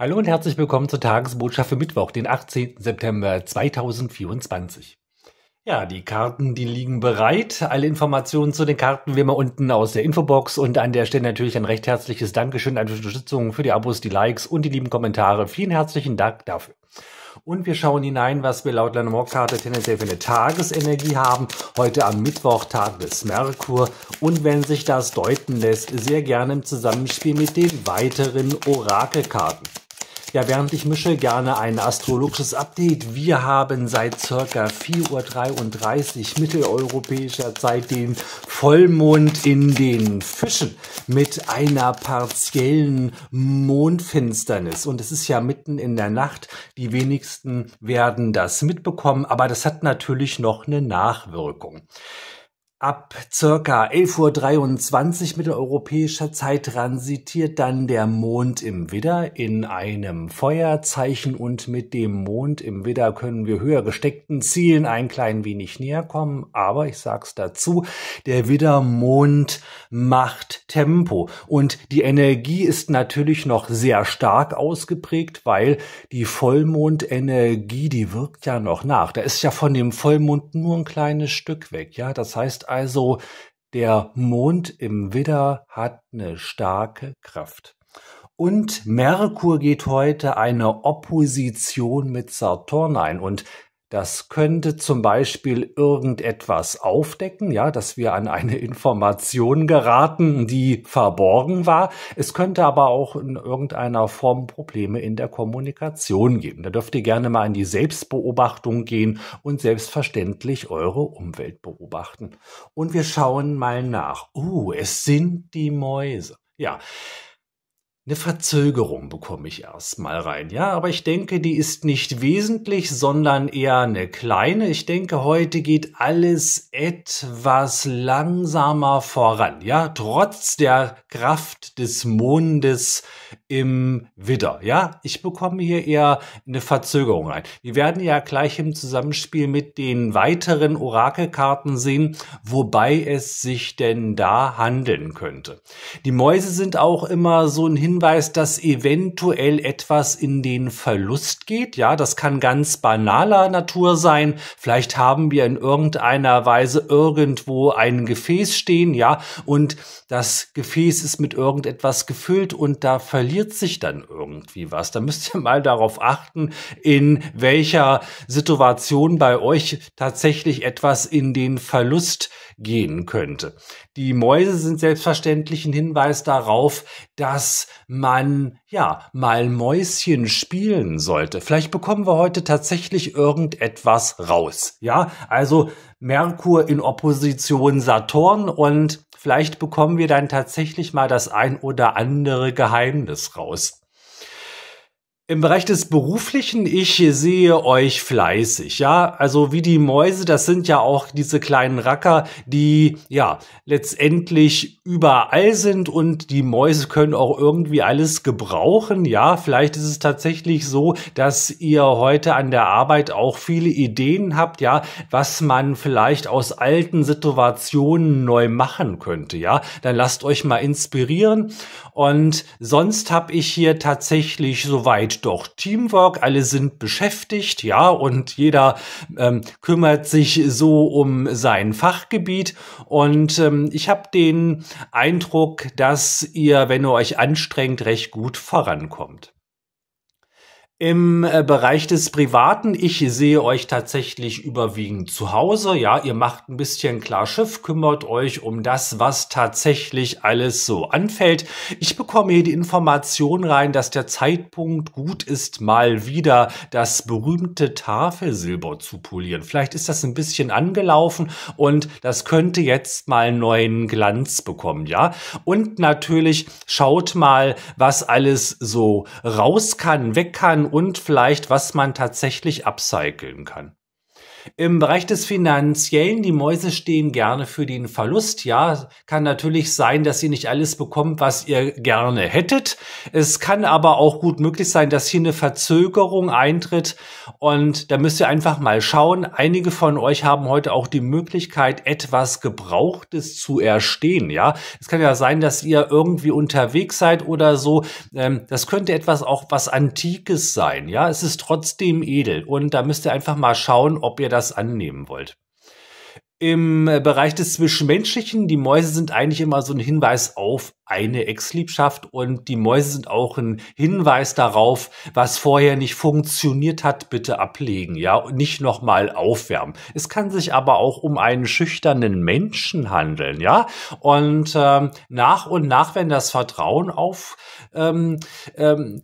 Hallo und herzlich willkommen zur Tagesbotschaft für Mittwoch, den 18. September 2024. Ja, die Karten, die liegen bereit. Alle Informationen zu den Karten wie immer unten aus der Infobox und an der Stelle natürlich ein recht herzliches Dankeschön an die Unterstützung für die Abos, die Likes und die lieben Kommentare. Vielen herzlichen Dank dafür. Und wir schauen hinein, was wir laut Lanomor karte tendenziell für eine Tagesenergie haben. Heute am Mittwoch, Tag des Merkur. Und wenn sich das deuten lässt, sehr gerne im Zusammenspiel mit den weiteren Orakelkarten. Ja, während ich mische, gerne ein astrologisches Update. Wir haben seit circa 4.33 Uhr mitteleuropäischer Zeit den Vollmond in den Fischen mit einer partiellen Mondfinsternis. Und es ist ja mitten in der Nacht. Die wenigsten werden das mitbekommen, aber das hat natürlich noch eine Nachwirkung. Ab circa 11.23 Uhr mitteleuropäischer Zeit transitiert dann der Mond im Widder in einem Feuerzeichen und mit dem Mond im Widder können wir höher gesteckten Zielen ein klein wenig näher kommen. Aber ich sag's dazu, der Widdermond macht Tempo und die Energie ist natürlich noch sehr stark ausgeprägt, weil die Vollmondenergie, die wirkt ja noch nach. Da ist ja von dem Vollmond nur ein kleines Stück weg. Ja, das heißt, also, der Mond im Widder hat eine starke Kraft. Und Merkur geht heute eine Opposition mit Saturn ein und das könnte zum Beispiel irgendetwas aufdecken, ja, dass wir an eine Information geraten, die verborgen war. Es könnte aber auch in irgendeiner Form Probleme in der Kommunikation geben. Da dürft ihr gerne mal in die Selbstbeobachtung gehen und selbstverständlich eure Umwelt beobachten. Und wir schauen mal nach. Uh, es sind die Mäuse. Ja eine Verzögerung bekomme ich erstmal rein. Ja, aber ich denke, die ist nicht wesentlich, sondern eher eine kleine. Ich denke, heute geht alles etwas langsamer voran. Ja, trotz der Kraft des Mondes im Widder. Ja, ich bekomme hier eher eine Verzögerung rein. Wir werden ja gleich im Zusammenspiel mit den weiteren Orakelkarten sehen, wobei es sich denn da handeln könnte. Die Mäuse sind auch immer so ein Hinweis Hinweis, dass eventuell etwas in den Verlust geht. Ja, das kann ganz banaler Natur sein. Vielleicht haben wir in irgendeiner Weise irgendwo ein Gefäß stehen, ja, und das Gefäß ist mit irgendetwas gefüllt und da verliert sich dann irgendwie was. Da müsst ihr mal darauf achten, in welcher Situation bei euch tatsächlich etwas in den Verlust gehen könnte. Die Mäuse sind selbstverständlich ein Hinweis darauf, dass man, ja, mal Mäuschen spielen sollte. Vielleicht bekommen wir heute tatsächlich irgendetwas raus. Ja, also Merkur in Opposition Saturn und vielleicht bekommen wir dann tatsächlich mal das ein oder andere Geheimnis raus. Im Bereich des Beruflichen, ich sehe euch fleißig, ja. Also wie die Mäuse, das sind ja auch diese kleinen Racker, die ja letztendlich überall sind und die Mäuse können auch irgendwie alles gebrauchen, ja. Vielleicht ist es tatsächlich so, dass ihr heute an der Arbeit auch viele Ideen habt, ja, was man vielleicht aus alten Situationen neu machen könnte, ja. Dann lasst euch mal inspirieren. Und sonst habe ich hier tatsächlich soweit vielleicht doch Teamwork, alle sind beschäftigt, ja, und jeder ähm, kümmert sich so um sein Fachgebiet. Und ähm, ich habe den Eindruck, dass ihr, wenn ihr euch anstrengt, recht gut vorankommt. Im äh, Bereich des Privaten, ich sehe euch tatsächlich überwiegend zu Hause. Ja, ihr macht ein bisschen klar Schiff, kümmert euch um das, was tatsächlich alles so anfällt. Ich bekomme hier die Information rein, dass der Zeitpunkt gut ist, mal wieder das berühmte Tafelsilber zu polieren. Vielleicht ist das ein bisschen angelaufen und das könnte jetzt mal neuen Glanz bekommen. Ja, und natürlich schaut mal, was alles so raus kann, weg kann und vielleicht, was man tatsächlich upcyclen kann. Im Bereich des Finanziellen, die Mäuse stehen gerne für den Verlust. Ja, kann natürlich sein, dass ihr nicht alles bekommt, was ihr gerne hättet. Es kann aber auch gut möglich sein, dass hier eine Verzögerung eintritt. Und da müsst ihr einfach mal schauen. Einige von euch haben heute auch die Möglichkeit, etwas Gebrauchtes zu erstehen. Ja, es kann ja sein, dass ihr irgendwie unterwegs seid oder so. Ähm, das könnte etwas auch was Antikes sein. Ja, es ist trotzdem edel. Und da müsst ihr einfach mal schauen, ob ihr das das annehmen wollt. Im äh, Bereich des Zwischenmenschlichen, die Mäuse sind eigentlich immer so ein Hinweis auf eine Ex-Liebschaft und die Mäuse sind auch ein Hinweis darauf, was vorher nicht funktioniert hat, bitte ablegen, ja, und nicht nochmal aufwärmen. Es kann sich aber auch um einen schüchternen Menschen handeln, ja, und ähm, nach und nach, wenn das Vertrauen aufgeht, ähm, ähm,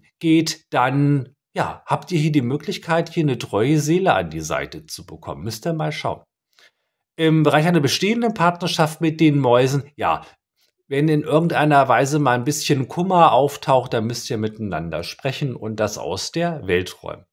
dann ja, habt ihr hier die Möglichkeit, hier eine treue Seele an die Seite zu bekommen? Müsst ihr mal schauen. Im Bereich einer bestehenden Partnerschaft mit den Mäusen, ja, wenn in irgendeiner Weise mal ein bisschen Kummer auftaucht, dann müsst ihr miteinander sprechen und das aus der Welt räumen.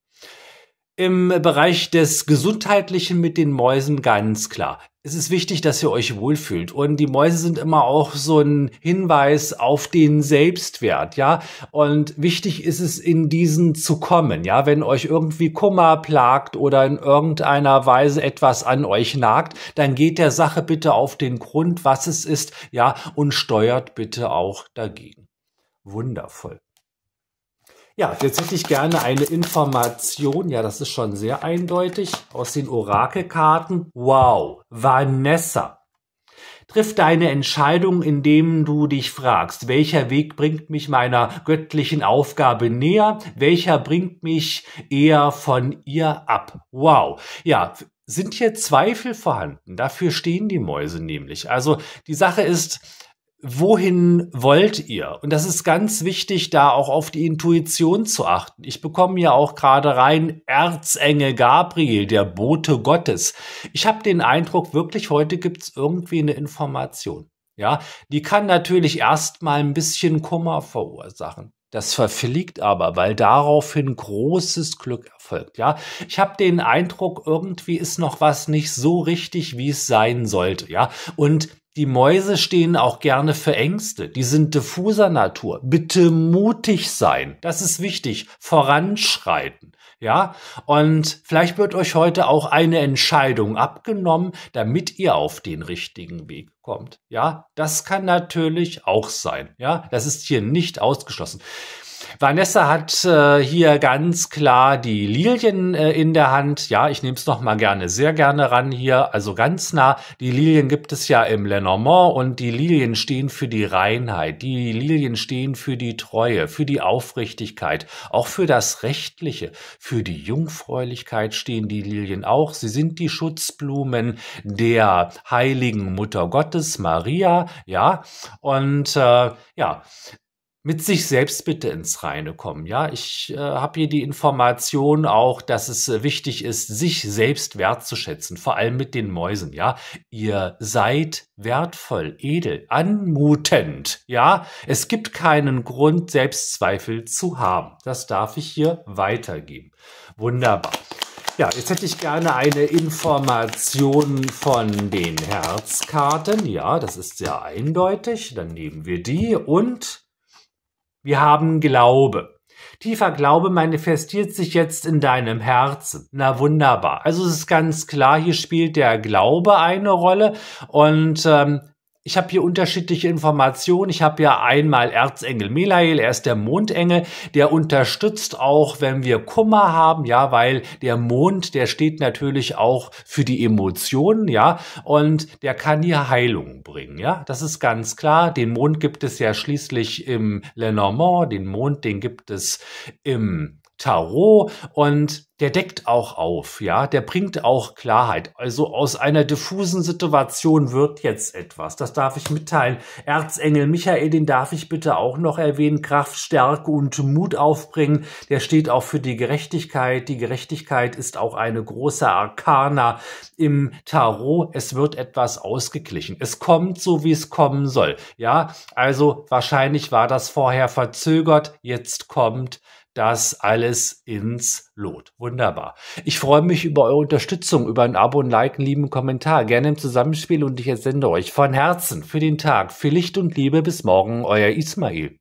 Im Bereich des Gesundheitlichen mit den Mäusen ganz klar es ist wichtig, dass ihr euch wohlfühlt. Und die Mäuse sind immer auch so ein Hinweis auf den Selbstwert, ja. Und wichtig ist es, in diesen zu kommen, ja. Wenn euch irgendwie Kummer plagt oder in irgendeiner Weise etwas an euch nagt, dann geht der Sache bitte auf den Grund, was es ist, ja, und steuert bitte auch dagegen. Wundervoll. Ja, jetzt hätte ich gerne eine Information. Ja, das ist schon sehr eindeutig. Aus den Orakelkarten. Wow, Vanessa. Triff deine Entscheidung, indem du dich fragst, welcher Weg bringt mich meiner göttlichen Aufgabe näher, welcher bringt mich eher von ihr ab. Wow. Ja, sind hier Zweifel vorhanden? Dafür stehen die Mäuse nämlich. Also die Sache ist, wohin wollt ihr? Und das ist ganz wichtig, da auch auf die Intuition zu achten. Ich bekomme ja auch gerade rein Erzengel Gabriel, der Bote Gottes. Ich habe den Eindruck, wirklich heute gibt's irgendwie eine Information. Ja, die kann natürlich erstmal ein bisschen Kummer verursachen. Das verfliegt aber, weil daraufhin großes Glück erfolgt. Ja, ich habe den Eindruck, irgendwie ist noch was nicht so richtig, wie es sein sollte. Ja, und die Mäuse stehen auch gerne für Ängste. Die sind diffuser Natur. Bitte mutig sein. Das ist wichtig. Voranschreiten. Ja, und vielleicht wird euch heute auch eine Entscheidung abgenommen, damit ihr auf den richtigen Weg kommt. Ja, das kann natürlich auch sein. Ja, das ist hier nicht ausgeschlossen. Vanessa hat äh, hier ganz klar die Lilien äh, in der Hand. Ja, ich nehme es nochmal gerne, sehr gerne ran hier. Also ganz nah. Die Lilien gibt es ja im Lenormand und die Lilien stehen für die Reinheit. Die Lilien stehen für die Treue, für die Aufrichtigkeit, auch für das Rechtliche. Für die Jungfräulichkeit stehen die Lilien auch. Sie sind die Schutzblumen der heiligen Mutter Gottes, Maria. Ja, und äh, ja, mit sich selbst bitte ins Reine kommen. Ja, ich äh, habe hier die Information auch, dass es äh, wichtig ist, sich selbst wertzuschätzen, vor allem mit den Mäusen. Ja, ihr seid wertvoll, edel, anmutend. Ja, es gibt keinen Grund, Selbstzweifel zu haben. Das darf ich hier weitergeben. Wunderbar. Ja, jetzt hätte ich gerne eine Information von den Herzkarten. Ja, das ist sehr eindeutig. Dann nehmen wir die und wir haben Glaube. Tiefer Glaube manifestiert sich jetzt in deinem Herzen. Na wunderbar. Also es ist ganz klar, hier spielt der Glaube eine Rolle und ähm, ich habe hier unterschiedliche Informationen. Ich habe ja einmal Erzengel Melael, er ist der Mondengel, der unterstützt auch, wenn wir Kummer haben, ja, weil der Mond, der steht natürlich auch für die Emotionen, ja, und der kann hier Heilung bringen, ja. Das ist ganz klar. Den Mond gibt es ja schließlich im Lenormand, den Mond, den gibt es im Tarot und der deckt auch auf, ja, der bringt auch Klarheit. Also aus einer diffusen Situation wird jetzt etwas. Das darf ich mitteilen. Erzengel Michael, den darf ich bitte auch noch erwähnen. Kraft, Stärke und Mut aufbringen. Der steht auch für die Gerechtigkeit. Die Gerechtigkeit ist auch eine große Arkana im Tarot. Es wird etwas ausgeglichen. Es kommt so, wie es kommen soll. Ja, also wahrscheinlich war das vorher verzögert. Jetzt kommt das alles ins Lot. Wunderbar. Ich freue mich über eure Unterstützung, über ein Abo, ein Like, einen lieben Kommentar. Gerne im Zusammenspiel und ich entsende euch von Herzen für den Tag, für Licht und Liebe. Bis morgen, euer Ismail.